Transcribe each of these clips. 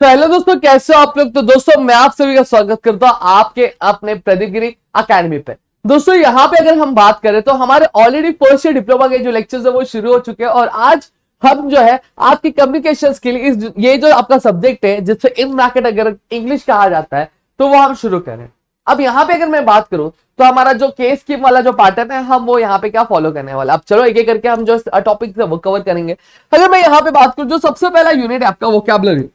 तो हेलो दोस्तों कैसे हो आप लोग तो दोस्तों मैं आप सभी का स्वागत करता हूं आपके अपने प्रदीगिरी अकेडमी पे दोस्तों यहाँ पे अगर हम बात करें तो हमारे ऑलरेडी फर्स्ट ईयर डिप्लोमा के जो लेक्चर्स है वो शुरू हो चुके हैं और आज हम जो है आपकी कम्युनिकेशन स्किल इस ये जो आपका सब्जेक्ट है जिससे इन मार्केट अगर इंग्लिश कहा जाता है तो वो हम शुरू करें अब यहाँ पे अगर मैं बात करूं तो हमारा जो केस स्कीम वाला जो पैटर्न है हम वो यहाँ पे क्या फॉलो करने वाला अब चलो एक एक करके हम जो टॉपिक वो कवर करेंगे अगर मैं यहाँ पे बात करूँ जो सबसे पहला यूनिट है आपका वो कैबलरी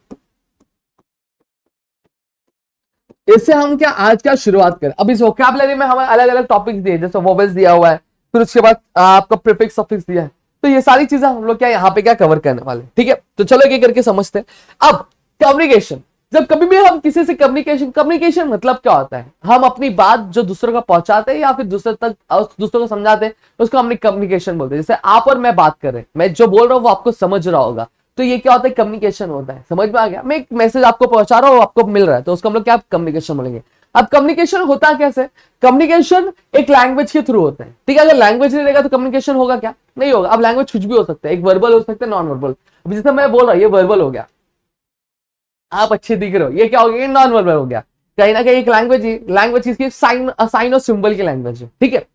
इससे हम क्या आज क्या शुरुआत करें अब इस वोकेबलरी में हमें अलग अलग टॉपिक्स दिए जैसे वोवेल्स दिया हुआ है फिर उसके बाद आपका प्रिफिक्स सफिक्स दिया है तो ये सारी चीजें हम लोग क्या यहाँ पे क्या कवर करने वाले ठीक है तो चलो ये करके समझते हैं अब कम्युनिकेशन जब कभी भी हम किसी से कम्युनिकेशन कम्युनिकेशन मतलब क्या होता है हम अपनी बात जो दूसरों को पहुंचाते हैं या फिर दूसरे तक दूसरों को समझाते हैं उसको हमने कम्युनिकेशन बोलते हैं जैसे आप और मैं बात कर रहे हैं मैं जो बोल रहा हूँ वो आपको समझ रहा होगा तो ये क्या होता है कम्युनिकेशन होता है समझ में आ गया मैं एक मैसेज आपको पहुंचा रहा हूँ आपको मिल रहा है तो उसको हम मतलब लोग क्या कम्युनिकेशन बोलेंगे अब कम्युनिकेशन होता कैसे कम्युनिकेशन एक लैंग्वेज के थ्रू होता है ठीक है अगर लैंग्वेज नहीं रहेगा तो कम्युनिकेशन होगा क्या नहीं होगा अब लैंग्वेज कुछ भी हो सकता है एक वर्बल हो सकता है नॉन वर्बल अब जैसे मैं बोल रहा हूँ ये वर्बल हो गया आप अच्छे दिख रहे हो ये क्या हो गया ये नॉन वर्बल हो गया कहीं ना कहीं एक लैंग्वेज लैंग्वेज इसकी साइन साइन और सिंबल की लैंग्वेज है ठीक है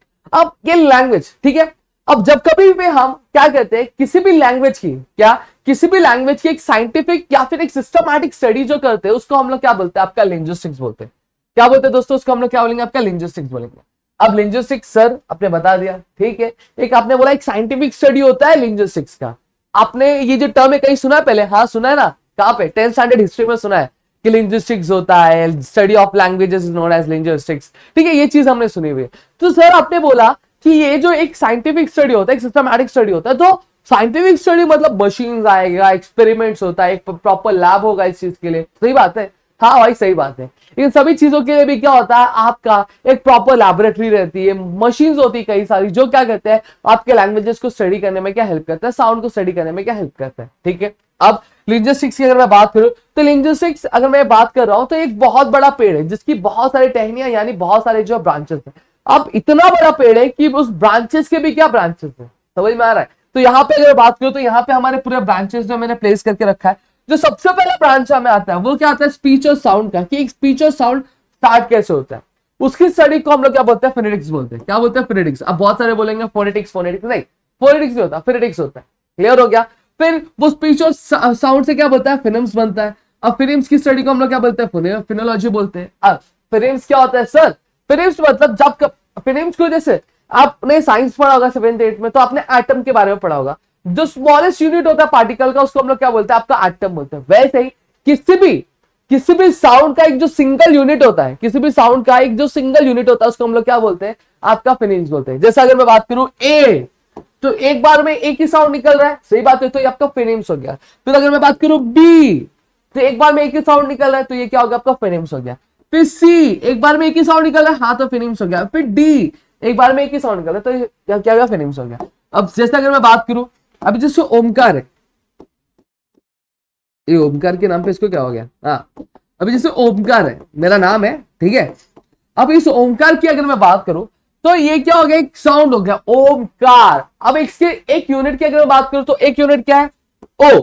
अब ये लैंग्वेज ठीक है अब जब कभी भी हम क्या कहते हैं किसी भी लैंग्वेज की क्या किसी भी लैंग्वेज की एक साइंटिफिक या फिर एक सिस्टमैटिक स्टडी जो करते हैं उसको हम लोग क्या बोलते हैं आपका लिंग्विस्टिक्स बोलते हैं क्या बोलते हैं दोस्तों उसको हम लोग क्या बोलेंगे आपका लिंग्विस्टिक्स बोलेंगे अब लिंग्विस्टिक्स सर आपने बता दिया ठीक है एक आपने बोला एक साइंटिफिक स्टडी होता है लिंग्विस्टिक्स का आपने ये जो टर्म है कहीं सुना है पहले हाँ सुना है ना कहाँ पे टेंथ स्टैंडर्ड हिस्ट्री में सुना है कि लिंग्विस्टिक्स होता है study of languages known as linguistics ठीक है ये चीज हमने सुनी हुई है तो सर आपने बोला कि ये जो एक साइंटिफिक स्टडी होता है एक सिस्टमैटिक स्टडी होता है तो साइंटिफिक स्टडी मतलब मशीन आएगा एक्सपेरिमेंट्स होता है एक प्रॉपर लैब होगा इस चीज के लिए सही बात है हाँ भाई सही बात है इन सभी चीजों के लिए भी क्या होता है आपका एक प्रॉपर लैबोरेटरी रहती है मशीन होती है कई सारी जो क्या करते हैं आपके लैंग्वेजेस को स्टडी करने में क्या हेल्प करता है साउंड को स्टडी करने में क्या हेल्प करता है ठीक है अब लिंग्विस्टिक्स की अगर मैं बात करूं तो लिंग्विस्टिक्स अगर मैं बात कर रहा हूं तो एक बहुत बड़ा पेड़ है जिसकी बहुत सारी टहनिया यानी बहुत सारे जो ब्रांचेस है अब इतना बड़ा पेड़ है कि उस ब्रांचेस के भी क्या ब्रांचेस है समझ में आ रहा है तो यहाँ पे अगर बात करो तो यहाँ पे हमारे पूरे ब्रांचेस जो मैंने प्लेस करके रखा है जो सबसे पहला ब्रांच हमें आता है वो क्या आता है स्पीच और साउंड का कि स्पीच और साउंड स्टार्ट कैसे होता है उसकी स्टडी को हम लोग क्या बोलते हैं फोनेटिक्स बोलते हैं क्या बोलते हैं फोनेटिक्स अब बहुत सारे बोलेंगे फोनेटिक्स फोनेटिक्स नहीं फोनेटिक्स नहीं होता फोनेटिक्स होता है क्लियर हो गया फिर वो स्पीच और साउंड से क्या बोलता है फिनम्स बनता है अब फिनम्स की स्टडी को हम लोग क्या बोलते हैं फिनोलॉजी बोलते हैं अब फिनम्स क्या होता है सर फिलिम्स तो मतलब जब फिलिम्स की वजह से आपने साइंस पढ़ा होगा सेवेंथ एट में तो आपने एटम के बारे में पढ़ा होगा जो स्मॉलेस्ट यूनिट होता है पार्टिकल का उसको हम लोग क्या बोलते हैं आपका एटम बोलते हैं वैसे ही किसी भी किसी भी साउंड का एक जो सिंगल यूनिट होता है किसी भी साउंड का एक जो सिंगल यूनिट होता है उसको हम लोग क्या बोलते हैं आपका फिनिम्स बोलते हैं जैसे अगर मैं बात करूं ए तो एक बार में एक ही साउंड निकल रहा है सही बात है तो ये आपका फिनिम्स हो गया फिर अगर मैं बात करूं बी तो एक बार में एक ही साउंड निकल रहा है तो ये क्या हो गया आपका फेनेम्स हो गया फिर सी एक बार में एक ही साउंड है हाँ तो फिनिम्स हो गया फिर डी एक बार में एक ही साउंड है तो क्या क्या फिनिम्स हो गया अब जैसे अगर मैं बात करूं अभी जैसे ओमकार है ये ओमकार के नाम पे इसको क्या हो गया हाँ अभी जैसे ओमकार है मेरा नाम है ठीक है अब इस ओमकार की अगर मैं बात करूं तो ये क्या हो गया एक साउंड हो गया ओमकार अब इसके एक यूनिट की अगर मैं बात करूं तो एक यूनिट क्या है ओ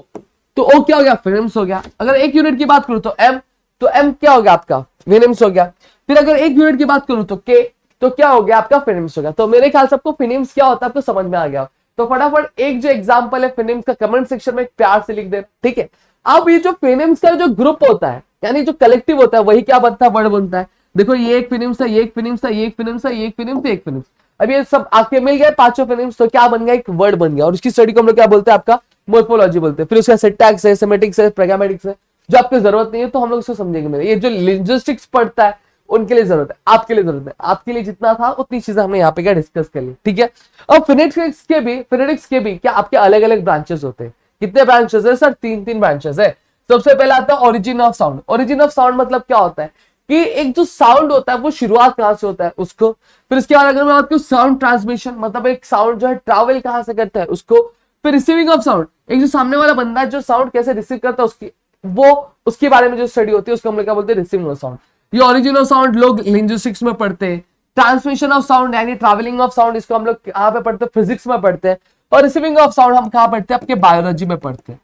तो ओ क्या हो गया फिल्म्स हो गया अगर एक यूनिट की बात करूं तो एम तो एम क्या हो गया आपका विनिम्स हो गया फिर अगर एक यूनिट की बात करूं तो के तो क्या हो गया आपका फिनिम्स हो गया तो मेरे ख्याल से आपको फिनिम्स क्या होता है आपको समझ में आ गया तो फटाफट एक जो एग्जाम्पल है फिनिम्स का कमेंट सेक्शन में प्यार से लिख दे ठीक है अब ये जो फिनिम्स का जो ग्रुप होता है यानी जो कलेक्टिव होता है वही क्या बनता है वर्ड बनता है देखो ये एक फिनिम्स है ये एक फिनिम्स है ये एक फिनिम्स है ये एक फिनिम्स एक फिनिम्स अब ये सब आपके मिल गए पांचों फिनिम्स तो क्या बन गया एक वर्ड बन गया और उसकी स्टडी को हम लोग क्या बोलते हैं आपका मोर्फोलॉजी बोलते हैं फिर उसका सिटैक्स है सेमेटिक्स है प्रोग्रामेटिक्स है जो आपको जरूरत नहीं है तो हम लोग उसको समझेंगे ये जो लिंग्विस्टिक्स पढ़ता है उनके लिए जरूरत है आपके लिए जरूरत है आपके लिए जितना था उतनी चीजें हमने यहाँ पे क्या डिस्कस कर ली ठीक है और फिनेटिक्स के भी फिनेटिक्स के भी क्या आपके अलग अलग ब्रांचेस होते हैं कितने ब्रांचेस है सर तीन तीन ब्रांचेस है सबसे पहले आता है origin of sound origin of sound मतलब क्या होता है कि एक जो साउंड होता है वो शुरुआत कहाँ से होता है उसको फिर इसके बाद अगर मैं बात करूँ साउंड ट्रांसमिशन मतलब एक साउंड जो है ट्रैवल कहाँ से करता है उसको फिर रिसीविंग ऑफ साउंड एक जो सामने वाला बंदा है जो साउंड कैसे रिसीव करता है उसकी वो उसके बारे में जो स्टडी होती है उसको हम लोग क्या बोलते हैं रिसीविंग ऑफ साउंड ये ओरिजिन साउंड लोग लिंग्विस्टिक्स में पढ़ते हैं ट्रांसमिशन ऑफ साउंड यानी ट्रैवलिंग ऑफ साउंड इसको हम लोग कहाँ पे पढ़ते हैं फिजिक्स में पढ़ते हैं और रिसीविंग ऑफ साउंड हम कहाँ पढ़ते हैं आपके बायोलॉजी में पढ़ते हैं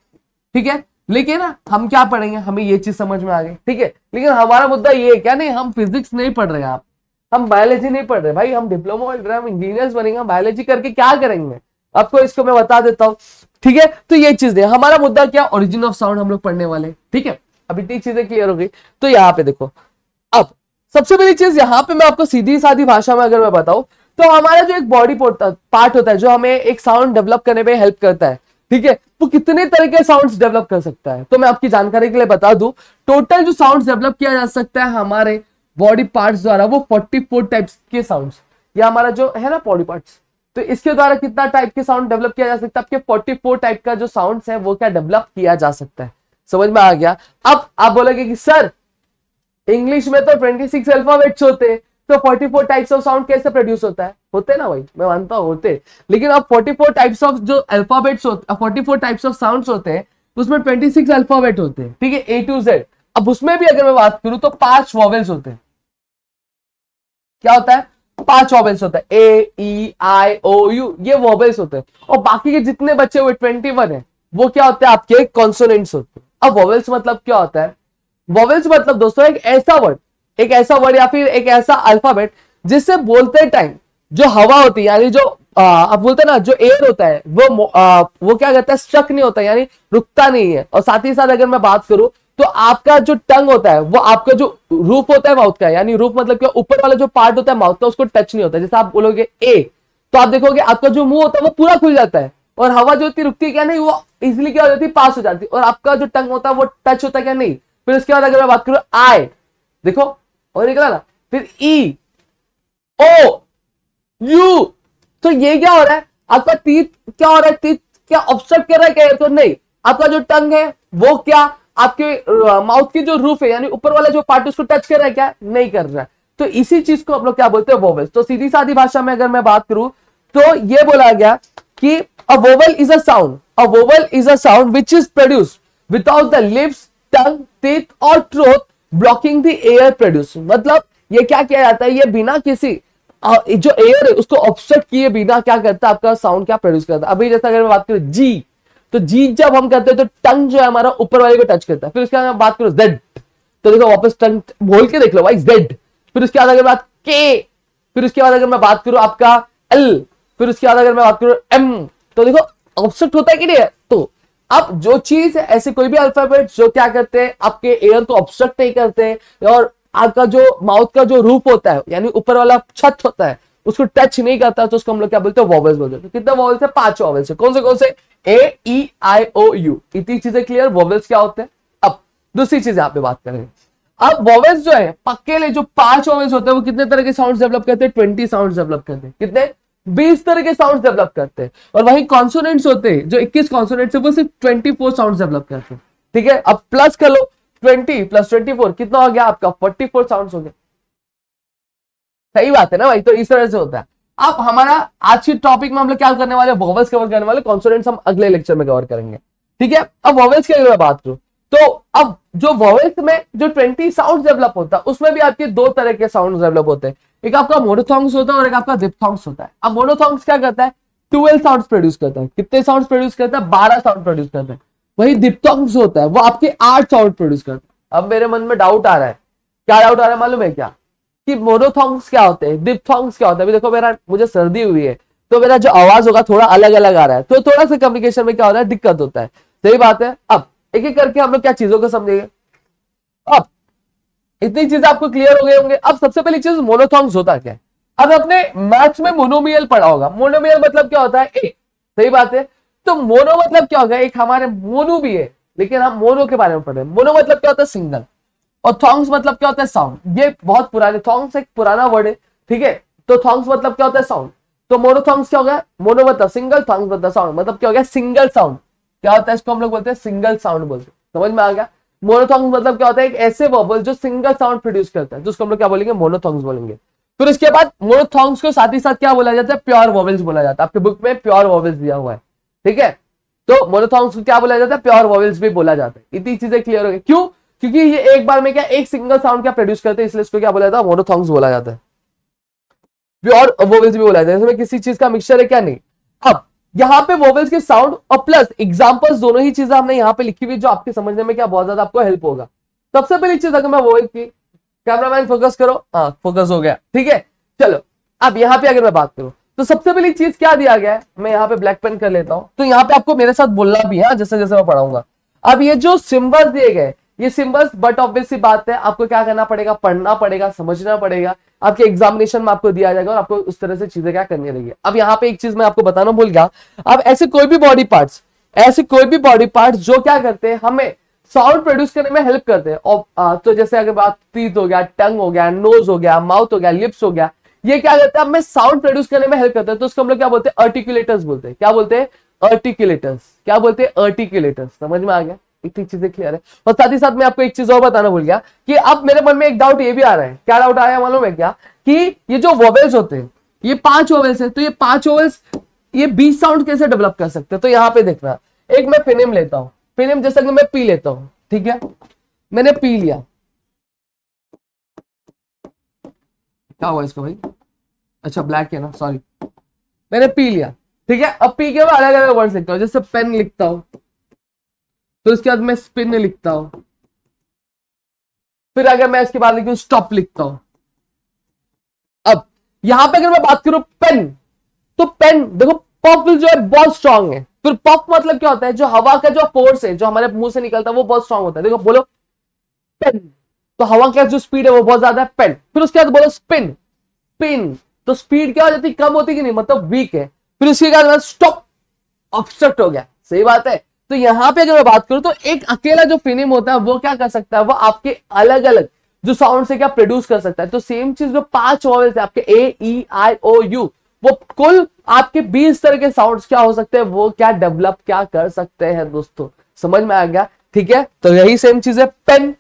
ठीक है लेकिन हम क्या पढ़ेंगे हमें ये चीज समझ में आ गई ठीक है लेकिन हमारा मुद्दा ये है क्या नहीं हम फिजिक्स नहीं पढ़ रहे आप हम बायोलॉजी नहीं पढ़ रहे भाई हम डिप्लोमा पढ़ हम इंजीनियर्स बनेंगे हम बायोलॉजी करके क्या करेंगे आपको इसको मैं बता देता हूँ ठीक है तो ये चीज है हमारा मुद्दा क्या ओरिजिन ऑफ साउंड हम लोग पढ़ने वाले ठीक है अभी तीन चीजें क्लियर हो गई तो यहाँ पे देखो अब सबसे पहली चीज यहाँ पे मैं आपको सीधी साधी भाषा में अगर मैं बताऊं तो हमारा जो एक बॉडी पार्ट होता है जो हमें एक साउंड डेवलप करने में हेल्प करता है ठीक है वो कितने तरह के साउंड्स डेवलप कर सकता है तो मैं आपकी जानकारी के लिए बता दू टोटल जो साउंड डेवलप किया जा सकता है हमारे बॉडी पार्ट द्वारा वो फोर्टी टाइप्स के साउंड या हमारा जो है ना बॉडी पार्ट्स तो इसके द्वारा कितना टाइप के साउंड डेवलप किया जा सकता है आपके फोर टाइप का जो साउंड है वो क्या डेवलप किया जा सकता है समझ में आ गया अब आप बोलोगे कि सर इंग्लिश में तो ट्वेंटी सिक्स अल्फाबेट्स होते तो 44 टाइप्स ऑफ साउंड कैसे प्रोड्यूस होता है होते ना भाई मैं मानता हूँ होते लेकिन अब 44 टाइप्स ऑफ जो अल्फाबेट्स होते 44 टाइप्स ऑफ साउंड्स होते हैं उसमें 26 अल्फाबेट होते हैं ठीक है ए टू जेड अब उसमें भी अगर मैं बात करूं तो पांच वॉवेल्स होते हैं क्या होता है पांच वॉबल्स होते हैं ए ई आई ओ यू ये वॉबल्स होते हैं और बाकी के जितने बच्चे हुए ट्वेंटी वन है वो क्या होते हैं आपके कॉन्सोनेंट्स होते हैं अब वॉबल्स मतलब क्या होता है वॉबल्स मतलब दोस्तों एक ऐसा वर्ड एक ऐसा वर्ड या फिर एक ऐसा अल्फाबेट जिससे बोलते टाइम जो हवा होती है यानी जो आप बोलते ना जो एयर होता है वो आ, वो क्या कहता है स्ट्रक नहीं होता यानी रुकता नहीं है और साथ ही साथ अगर मैं बात करूं तो आपका जो टंग होता है वो आपका जो रूफ होता है माउथ का यानी रूफ मतलब क्या ऊपर वाला जो पार्ट होता है माउथ का उसको टच नहीं होता जैसे आप बोलोगे ए तो आप देखोगे आपका जो मुंह होता है वो पूरा खुल जाता है और हवा जो होती रुकती है क्या नहीं वो इजिली क्या हो जाती है पास हो जाती और आपका जो टंग होता है वो टच होता है क्या नहीं फिर उसके बाद अगर मैं बात करूं आय देखो और निकला ना फिर ई ओ यू तो ये क्या हो रहा है आपका तीत क्या हो रहा है तीत क्या ऑब्सर्व कर रहा है क्या तो नहीं आपका जो टंग है वो क्या आपके माउथ की जो रूफ है यानी ऊपर वाला जो पार्ट उसको टच कर रहा है क्या नहीं कर रहा है तो इसी चीज को आप लोग क्या बोलते हैं वोवेल्स तो सीधी साधी भाषा में अगर मैं बात करूं तो ये बोला गया कि a vowel is a sound a vowel is a sound which is produce without the lips tongue teeth और throat blocking the air produce मतलब ये क्या किया जाता है ये बिना किसी जो एयर है उसको ऑब्स्ट्रक्ट किए बिना क्या करता है आपका साउंड क्या प्रोड्यूस करता है अभी जैसा अगर मैं बात करूं जी तो जी जब हम कहते हैं तो टंग जो है हमारा ऊपर वाले को टच करता है फिर उसके बाद बात करो जेड तो देखो वापस टंग बोल के देख लो भाई जेड फिर उसके बाद अगर बात के फिर उसके बाद अगर मैं बात करूं आपका एल फिर उसके बाद अगर मैं बात करूं एम तो देखो ऑब्सेक्ट होता है कि नहीं तो आप जो चीज है ऐसे कोई भी अल्फाबेट जो क्या करते हैं आपके एयर को ऑब्स्ट्रक्ट नहीं करते और आपका जो माउथ का जो रूप होता है यानी ऊपर वाला छत होता है उसको टच नहीं करता तो उसको हम लोग क्या बोलते हैं वॉवल्स बोलते हैं तो कितने वॉवल्स है पांच वॉवल्स है कौन से कौन से ए ई आई ओ यू इतनी चीजें क्लियर वॉवल्स क्या होते हैं अब दूसरी चीज यहाँ पे बात करेंगे अब वॉवल्स जो है पक्के जो पांच वॉवल्स होते हैं वो कितने तरह के साउंड डेवलप करते हैं ट्वेंटी साउंड डेवलप करते हैं कितने बीस तरह के साउंड डेवलप करते हैं और वहीं कॉन्सोनेंट्स होते हैं जो इक्कीस कॉन्सोनेट्स है वो सिर्फ ट्वेंटी फोर साउंड डेवलप करते हैं ठीक है अब प्लस कर लो ट्वेंटी प्लस ट्वेंटी फोर कितना हो गया आपका फोर्टी फोर साउंड हो गया सही बात है ना भाई तो इस तरह से होता है अब हमारा आज की टॉपिक में हम लोग क्या करने वाले वोवल्स कवर करने वाले कॉन्सोनेंट्स हम अगले लेक्चर में कवर करेंगे ठीक है अब वोवेल्स की अगर मैं बात करूं तो अब जो वोवेल्स में जो ट्वेंटी साउंड डेवलप होता है उसमें भी आपके दो तरह के साउंड डेवलप होते हैं एक आपका मोनोथॉन्ग्स होता है और एक आपका डिप्थोंग्स होता है अब मोनोथॉन्ग्स क्या करता है ट्वेल्व साउंड प्रोड्यूस करता है कितने साउंड प्रोड्यूस करता है बारह साउंड प्रोड्यूस करता है वही डिप्थोंग्स होता है वो आपके आठ साउंड प्रोड्यूस करता है अब मेरे मन में डाउट आ रहा है क्या डाउट आ रहा है मालूम है क्या कि मोनोथोंग्स क्या होते हैं डिपथोंग्स क्या होता है अभी देखो मेरा मुझे सर्दी हुई है तो मेरा जो आवाज होगा थोड़ा अलग अलग आ रहा है तो थोड़ा सा कम्युनिकेशन में क्या हो रहा है दिक्कत होता है सही बात है अब एक एक करके हम लोग क्या चीजों को समझेंगे अब इतनी चीज आपको क्लियर हो गए होंगे अब सबसे पहली चीज मोनोथोंग्स होता क्या है अब अपने मैथ्स में मोनोमियल पढ़ा होगा मोनोमियल मतलब क्या होता है एक सही बात है तो मोनो मतलब क्या होगा एक हमारे मोनो भी है लेकिन हम मोनो के बारे में पढ़ रहे हैं मोनो मतलब क्या होता है सिंगल और थॉन्ग्स मतलब क्या होता है साउंड ये बहुत पुराने थॉन्ग्स एक पुराना वर्ड है ठीक है तो थॉन्ग्स मतलब क्या होता है साउंड तो मोनोथॉन्ग्स क्या हो गया मोनो मतलब सिंगल थॉन्ग्स मतलब साउंड मतलब क्या हो गया सिंगल साउंड क्या होता है इसको हम लोग बोलते हैं सिंगल साउंड बोलते हैं समझ में आ गया मोनोथॉन्ग्स मतलब क्या होता है एक ऐसे वर्बल जो सिंगल साउंड प्रोड्यूस करता है जिसको हम लोग क्या बोलेंगे मोनोथॉन्ग्स बोलेंगे फिर उसके बाद मोनोथॉन्ग्स को साथ ही साथ क्या बोला जाता है प्योर वॉवल्स बोला जाता है आपके बुक में प्योर वॉवल्स दिया हुआ है ठीक है तो मोनोथॉन्ग्स को क्या बोला जाता है प्योर वॉवल्स भी बोला जाता है इतनी चीजें क्लियर हो गई क्यों क्योंकि ये एक बार में क्या एक सिंगल साउंड क्या प्रोड्यूस करते हैं इसलिए इसको क्या बोला जाता है मोनोथॉन्ग्स बोला जाता है प्योर वोवेल्स भी बोला जाता है इसमें किसी चीज का मिक्सचर है क्या नहीं अब यहाँ पे वोवेल्स के साउंड और प्लस एग्जाम्पल्स दोनों ही चीजें हमने यहाँ पे लिखी हुई जो आपके समझने में क्या बहुत ज्यादा आपको हेल्प होगा सबसे पहली चीज अगर मैं वोवेल की मैन फोकस करो हाँ फोकस हो गया ठीक है चलो अब यहाँ पे अगर मैं बात करूँ तो सबसे पहली चीज क्या दिया गया है मैं यहाँ पे ब्लैक पेन कर लेता हूँ तो यहाँ पे आपको मेरे साथ बोलना भी है हाँ, जैसे जैसे मैं पढ़ाऊंगा अब ये जो सिम्बल्स दिए गए ये सिंबल्स बट सी बात है आपको क्या करना पड़ेगा पढ़ना पड़ेगा समझना पड़ेगा आपके एग्जामिनेशन में आपको दिया जाएगा और आपको उस तरह से चीजें क्या करनी रहेगी अब यहाँ पे एक चीज मैं आपको बताना भूल गया अब ऐसे कोई भी बॉडी पार्ट्स ऐसे कोई भी बॉडी पार्ट जो क्या करते हैं हमें साउंड प्रोड्यूस करने में हेल्प करते हैं तो जैसे अगर बात तीत हो गया टंग हो गया नोज हो गया माउथ हो गया लिप्स हो गया ये क्या करते हैं हमें साउंड प्रोड्यूस करने में हेल्प करते हैं तो उसको हम लोग क्या बोलते हैं अर्टिकुलेटर्स बोलते हैं क्या बोलते हैं अर्टिकुलेटर्स क्या बोलते हैं अर्टिकुलेटर्स समझ में आ गया इतनी चीजें क्लियर है और साथ ही साथ मैं आपको एक चीज और बताना भूल गया कि अब मेरे मन में एक डाउट ये भी आ रहा है क्या डाउट आया मालूम है क्या कि ये जो वोवेल्स होते हैं ये पांच ओवल्स है तो ये पांच ओवल्स ये बी साउंड कैसे डेवलप कर सकते हैं तो यहाँ पे देखना एक मैं फिनेम लेता हूँ फिनेम जैसा कि मैं पी लेता हूँ ठीक है मैंने पी लिया क्या हुआ इसका भाई अच्छा ब्लैक है ना सॉरी मैंने पी लिया ठीक है अब पी के मैं अलग अलग वर्ड लिखता हूँ जैसे पेन लिखता हूँ फिर उसके बाद मैं स्पिन लिखता हूं फिर अगर मैं इसके बाद लिखू स्टॉप लिखता हूं अब यहां पे अगर मैं बात करूं पेन तो पेन देखो पॉप जो है बहुत स्ट्रांग है फिर पॉप मतलब क्या होता है जो हवा का जो फोर्स है जो हमारे मुंह से निकलता है वो बहुत स्ट्रांग होता है देखो बोलो पेन तो हवा का जो स्पीड है वो बहुत ज्यादा है पेन फिर उसके बाद बोलो स्पिन पिन तो स्पीड क्या हो जाती कम होती कि नहीं मतलब वीक है फिर उसके बाद स्टॉप ऑब्स्ट्रक्ट हो गया सही बात है तो यहाँ पे अगर मैं बात करूं तो एक अकेला जो फिनिम होता है वो क्या कर सकता है वो आपके अलग अलग जो साउंड से क्या प्रोड्यूस कर सकता है तो सेम चीज जो पांच वॉवल्स है आपके ए ई आई ओ यू वो कुल आपके बीस तरह के साउंड क्या हो सकते हैं वो क्या डेवलप क्या कर सकते हैं दोस्तों समझ में आ गया ठीक है तो यही सेम चीज है पेन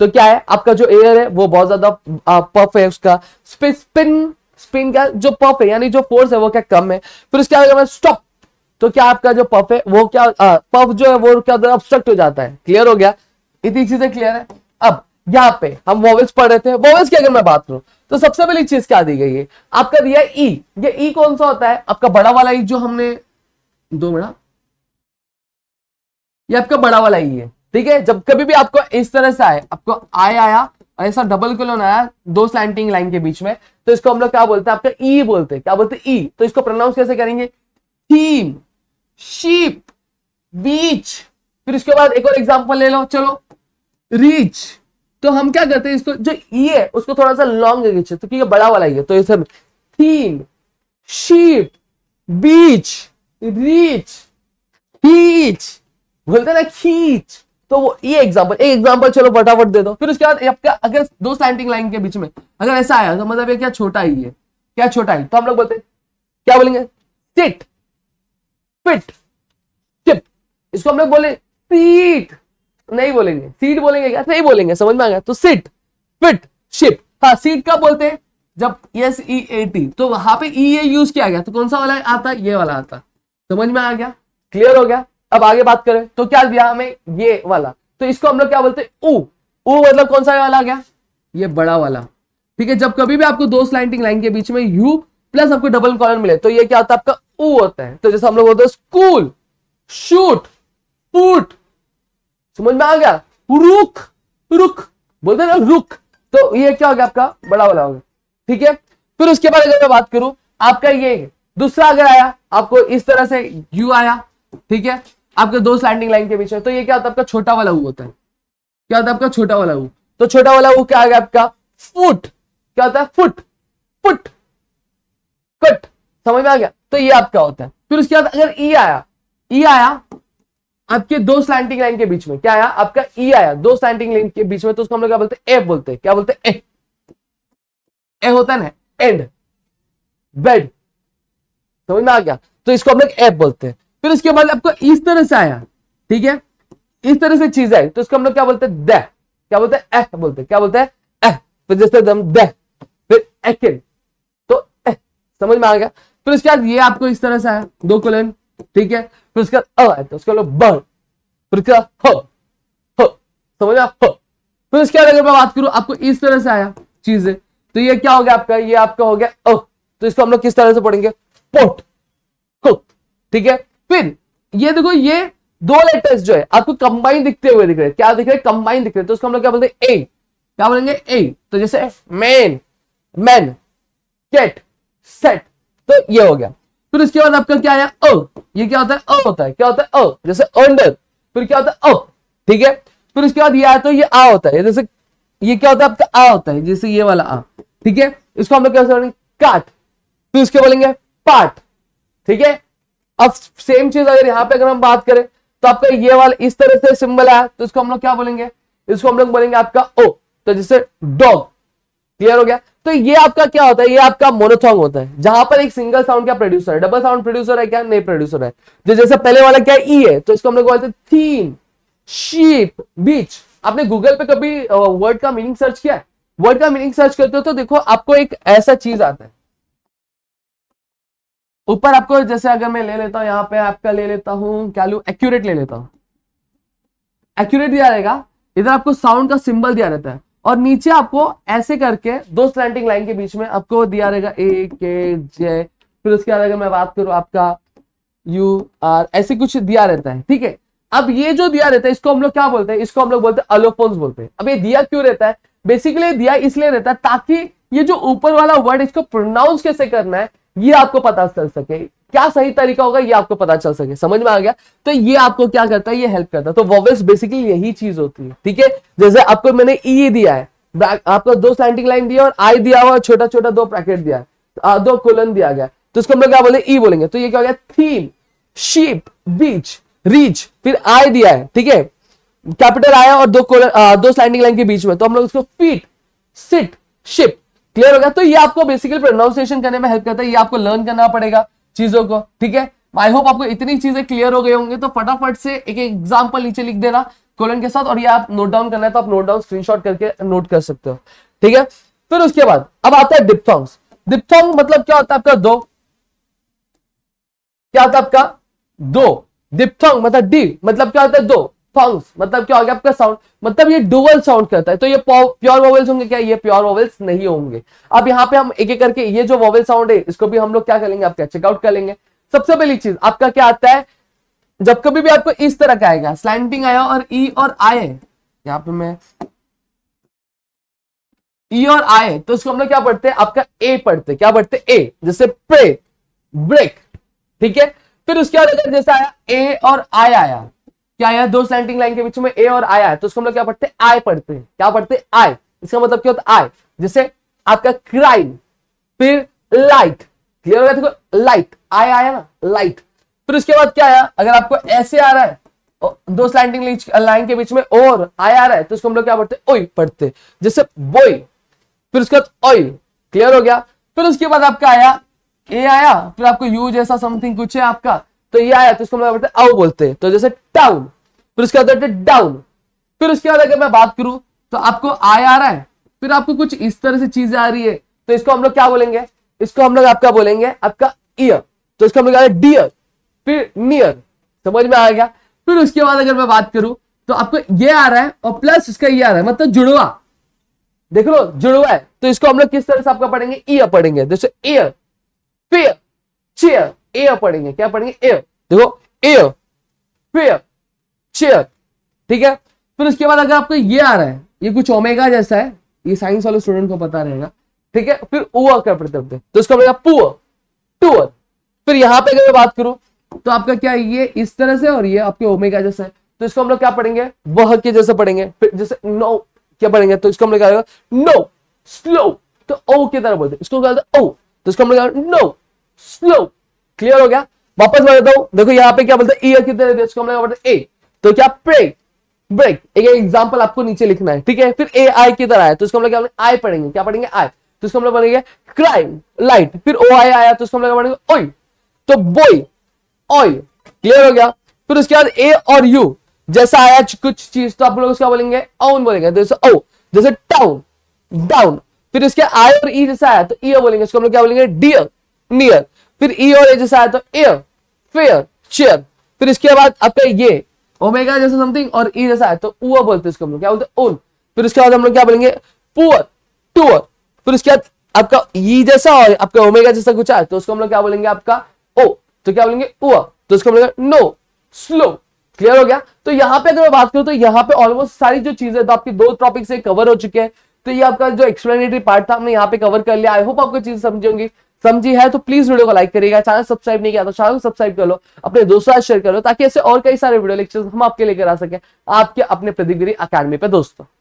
तो क्या है आपका जो एयर है वो बहुत ज्यादा पफ है उसका स्पिन स्पिन का जो पफ है यानी जो फोर्स है वो क्या कम है फिर उसके बाद स्टॉप तो क्या आपका जो पफ है वो क्या पफ जो है वो क्या होता है ऑब्स्ट्रक्ट हो जाता है क्लियर हो गया इतनी चीजें क्लियर है अब यहाँ पे हम वोवेल्स पढ़ रहे थे वोवेल्स की अगर मैं बात करूं तो सबसे पहली चीज क्या दी गई है आपका दिया है ई e। ये ई e कौन सा होता है आपका बड़ा वाला ई e जो हमने दो मिनट ये आपका बड़ा वाला ई है ठीक है जब कभी भी आपको इस तरह से आए आपको आय आया ऐसा डबल कोलन आया दो स्लैंटिंग लाइन के बीच में तो इसको हम लोग क्या बोलते हैं आपका ई बोलते हैं क्या बोलते हैं ई तो इसको प्रोनाउंस कैसे करेंगे थीम शीप बीच फिर उसके बाद एक और एग्जाम्पल ले लो चलो रीच तो हम क्या करते हैं इसको जो ई है उसको थोड़ा सा लॉन्ग खींचे तो क्योंकि बड़ा वाला ही है तो ये सब थीम शीप बीच रीच खींच बोलते ना खींच तो वो ये एग्जाम्पल एक एग्जाम्पल चलो फटाफट दे दो फिर उसके बाद अगर दो स्टैंडिंग लाइन के बीच में अगर ऐसा आया तो मतलब ये क्या छोटा ही है क्या छोटा ही तो हम लोग बोलते क्या बोलेंगे सिट पिट चिप इसको हम लोग बोले सीट नहीं बोलेंगे सीट बोलेंगे क्या नहीं बोलेंगे समझ में आ गया तो सिट पिट शिप हाँ सीट कब बोलते हैं जब एस ई ए टी तो वहां पे ई ए यूज किया गया तो कौन सा वाला आता ये वाला आता समझ में आ गया क्लियर हो गया अब आगे बात करें तो क्या दिया हमें ये वाला तो इसको हम लोग क्या बोलते हैं ऊ ऊ मतलब कौन सा वाला आ गया ये बड़ा वाला ठीक है जब कभी भी आपको दो स्लाइंटिंग लाइन के बीच में यू प्लस आपको डबल कॉलर मिले तो ये क्या होता है आपका ऊ होता है तो जैसे हम लोग बोलते हैं स्कूल शूट फूट समझ में आ गया रुख रुख बोलते हैं ना रुख तो ये क्या हो गया आपका बड़ा वाला हो गया ठीक है फिर उसके बाद अगर मैं बात करूं आपका ये दूसरा अगर आया आपको इस तरह से यू आया ठीक है आपके दो स्लैंडिंग लाइन के बीच में तो ये क्या होता है आपका छोटा वाला वो होता है क्या होता है आपका छोटा वाला वो तो छोटा वाला वो क्या आ गया आपका फुट क्या होता है फुट फुट कट समझ में आ गया तो ये आपका होता है फिर उसके बाद अगर ई e आया ई e आया आपके दो स्लैंटिंग लाइन के बीच में क्या आया आपका ई e आया दो स्लैंटिंग लाइन के बीच में तो उसको हम लोग क्या बोलते हैं ए बोलते हैं क्या बोलते हैं ए ए होता है ना एंड बेड समझ में आ गया तो इसको हम लोग ए बोलते हैं फिर उसके बाद आपको इस तरह से आया ठीक है इस तरह से चीज आई तो इसको हम लोग क्या बोलते हैं द क्या बोलते हैं एह बोलते क्या बोलते हैं एह फिर जैसे दम द फिर एकिन तो ए समझ में आ गया फिर उसके बाद ये आपको इस तरह से आया दो कुलन ठीक है फिर उसके बाद उसके लोग बढ़ फिर उसके बाद समझा फिर उसके बाद अगर मैं बात करूं आपको इस तरह से आया चीजें तो ये क्या हो गया आपका ये आपका हो गया अ तो इसको हम लोग किस तरह से पढ़ेंगे पोट हुक ठीक है फिर ये देखो ये दो लेटर्स जो है आपको कंबाइन दिखते हुए दिख रहे हैं क्या दिख रहे हैं कंबाइन दिख रहे हैं तो उसको हम लोग क्या बोलते हैं ए क्या बोलेंगे ए तो जैसे मैन मैन केट सेट तो ये हो गया फिर उसके बाद आपका क्या आया अ ये क्या होता है अ होता है क्या होता है अ जैसे अंडर फिर क्या होता है अप ठीक है फिर उसके बाद ये आया तो ये आ होता है जैसे ये क्या होता है आपका आ होता है जैसे ये वाला आ ठीक है इसको हम लोग क्या बोलेंगे काट फिर उसके बोलेंगे पाट ठीक है अब सेम चीज अगर यहां पे अगर हम बात करें तो आपका ये वाला इस तरह से सिंबल आया तो इसको हम लोग क्या बोलेंगे इसको हम लोग बोलेंगे आपका ओ तो जैसे डॉग क्लियर हो गया तो ये आपका क्या होता है ये आपका मोनोथॉन्ग होता है जहां पर एक सिंगल साउंड का प्रोड्यूसर है डबल साउंड प्रोड्यूसर है क्या नहीं प्रोड्यूसर है जो जैसे पहले वाला क्या ई e है तो इसको हम लोग बोलते थीम शीप बीच आपने गूगल पे कभी वर्ड का मीनिंग सर्च किया है वर्ड का मीनिंग सर्च करते हो तो देखो आपको एक ऐसा चीज आता है ऊपर आपको जैसे अगर मैं ले लेता हूं यहाँ पे आपका ले लेता हूं क्या लू एक्यूरेट ले लेता हूं एक्यूरेट दिया रहेगा इधर आपको साउंड का सिंबल दिया रहता है और नीचे आपको ऐसे करके दो स्लैंडिंग लाइन के बीच में आपको दिया रहेगा ए के जे फिर उसके बाद अगर मैं बात करूं आपका यू आर ऐसे कुछ दिया रहता है ठीक है अब ये जो दिया रहता है इसको हम लोग क्या बोलते हैं इसको हम लोग बोलते हैं अलोफोन्स बोलते हैं अब ये दिया क्यों रहता है बेसिकली दिया इसलिए रहता है ताकि ये जो ऊपर वाला वर्ड इसको प्रोनाउंस कैसे करना है ये आपको पता चल सके क्या सही तरीका होगा ये आपको पता चल सके समझ में आ गया तो ये आपको क्या करता है ये हेल्प करता है तो वॉवेल्स बेसिकली यही चीज होती है ठीक है जैसे आपको मैंने ई e दिया है आपको दो स्लैंडिंग लाइन दिया और आई दिया हुआ छोटा छोटा दो पैकेट दिया है दो कोलन दिया गया तो इसको हम लोग क्या बोले ई e बोलेंगे तो ये क्या हो गया थीम शीप बीच रीच फिर आई दिया है ठीक है कैपिटल आया और दो कोलन दो स्लैंडिंग लाइन के बीच में तो हम लोग इसको फीट सिट शिप क्लियर हो गया तो ये आपको बेसिकली प्रोनाउंसिएशन करने में हेल्प करता है ये आपको लर्न करना पड़ेगा चीजों को ठीक है आई होप आपको इतनी चीजें क्लियर हो गए होंगे तो फटाफट से एक एग्जाम्पल नीचे लिख देना कोलन के साथ और ये आप नोट डाउन करना है तो आप नोट डाउन स्क्रीनशॉट करके नोट कर सकते हो ठीक है फिर उसके बाद अब आता है डिप्थोंग्स डिप्थोंग मतलब क्या होता है आपका दो क्या होता है आपका दो डिप्थोंग मतलब डी मतलब क्या होता है दो फंक्स मतलब क्या हो गया आपका साउंड मतलब ये डुअल साउंड करता है तो ये प्योर वोवेल्स होंगे क्या ये प्योर वोवेल्स नहीं होंगे अब यहाँ पे हम एक एक करके ये जो वोवेल साउंड है इसको भी हम लोग क्या करेंगे आपका चेकआउट कर लेंगे सबसे पहली चीज आपका क्या आता है जब कभी भी आपको इस तरह का आएगा स्लैंडिंग आया और ई e और आए यहाँ पे मैं ई e और आए तो इसको हम लोग क्या पढ़ते हैं आपका ए पढ़ते क्या पढ़ते ए जैसे प्रे ब्रेक ठीक है फिर उसके बाद अगर जैसे आया ए और आय आया क्या आया दो स्लैंटिंग लाइन के बीच में ए और आया है तो उसको हम लोग क्या पढ़ते हैं आय पढ़ते हैं क्या पढ़ते हैं आय इसका मतलब क्या होता है आय जैसे आपका क्राइम फिर लाइट क्लियर हो गया देखो लाइट आय आया ना लाइट फिर उसके बाद क्या आया अगर आपको ऐसे आ रहा है दो स्लैंडिंग लाइन के बीच में और आया आ रहा है तो उसको हम लोग क्या पढ़ते ओई पढ़ते जैसे बोई फिर उसके बाद ओई क्लियर हो गया फिर उसके बाद आपका आया ए आया फिर आपको यू जैसा समथिंग कुछ है आपका तो ये आया तो इसको हम क्या बोलते हैं आउ बोलते हैं तो जैसे टाउन फिर उसके बाद डाउन फिर उसके बाद अगर मैं बात करूं तो आपको आय आ रहा है फिर आपको कुछ इस तरह से चीजें आ रही है तो इसको हम लोग क्या बोलेंगे इसको हम लोग आपका बोलेंगे आपका ईयर तो इसको हम लोग डियर फिर नियर समझ में आ गया फिर उसके बाद अगर मैं बात करूं तो आपको ये आ रहा है और प्लस इसका ये आ रहा है मतलब जुड़वा देख लो जुड़वा है तो इसको हम लोग किस तरह से आपका पढ़ेंगे ईयर पढ़ेंगे जैसे ईयर फियर चेयर एयर पढ़ेंगे क्या पढ़ेंगे एयर देखो एयर फेयर चेयर ठीक है फिर उसके बाद अगर आपको ये आ रहा है ये कुछ ओमेगा जैसा है ये साइंस वाले स्टूडेंट को पता रहेगा ठीक है फिर ओवर क्या प्रत्येक तो उसका बनेगा पुअर टूअर फिर यहां पर अगर मैं बात करूं तो आपका क्या ये इस तरह से और ये आपके ओमेगा जैसा है तो इसको हम लोग क्या पढ़ेंगे वह के जैसे पढ़ेंगे फिर जैसे नो क्या पढ़ेंगे तो इसको हम लोग क्या नो स्लो तो ओ की तरह बोलते हैं इसको क्या ओ तो इसको हम लोग नो स्लो क्लियर हो गया वापस बताता हूं देखो यहाँ पे क्या बोलते हैं ईयर e कितने देते इसको ए तो क्या ब्रेक ब्रेक एक एग्जाम्पल आपको नीचे लिखना है ठीक है फिर ए आई किधर आया तो इसको हम लोग आई पढ़ेंगे क्या पढ़ेंगे आई तो इसको हम लोग बनेंगे क्राइम लाइट फिर ओ आई आया तो इसको हम लोग बनेंगे ओई तो बोई ओई क्लियर हो गया फिर उसके बाद ए और यू जैसा आया कुछ चीज तो आप लोग उसका बोलेंगे ओन बोलेंगे जैसे ओ जैसे टाउन डाउन फिर उसके आई और ई e जैसा आया तो ई e बोलेंगे इसको हम लोग क्या बोलेंगे डियर नियर फिर ई e और ए जैसा आया तो एयर फेयर चेयर फिर इसके बाद आपका ये ओमेगा जैसा समथिंग और ई e जैसा आया तो ऊ बोलते हैं हम लोग क्या बोलते हैं ओन फिर उसके बाद हम लोग क्या बोलेंगे पुअर टूअर फिर उसके बाद आपका ई e जैसा और आपका ओमेगा जैसा कुछ आया तो उसको हम लोग क्या बोलेंगे आपका ओ तो क्या बोलेंगे ऊआ तो उसको हम लोग नो स्लो क्लियर हो गया तो यहाँ पे अगर मैं बात करूं तो यहाँ पे ऑलमोस्ट सारी जो चीजें तो आपकी दो टॉपिक से कवर हो चुके हैं तो ये आपका जो एक्सप्लेनेटरी पार्ट था हमने यहाँ पे कवर कर लिया आई होप आपको चीज होंगी समझी है तो प्लीज वीडियो को लाइक करिएगा चैनल सब्सक्राइब नहीं किया तो चैनल को सब्सक्राइब कर लो अपने दोस्तों साथ शेयर करो ताकि ऐसे और कई सारे वीडियो लेक्चर हम आपके लेकर आ सके आपके अपने प्रतिगिरी अकेडमी पे दोस्तों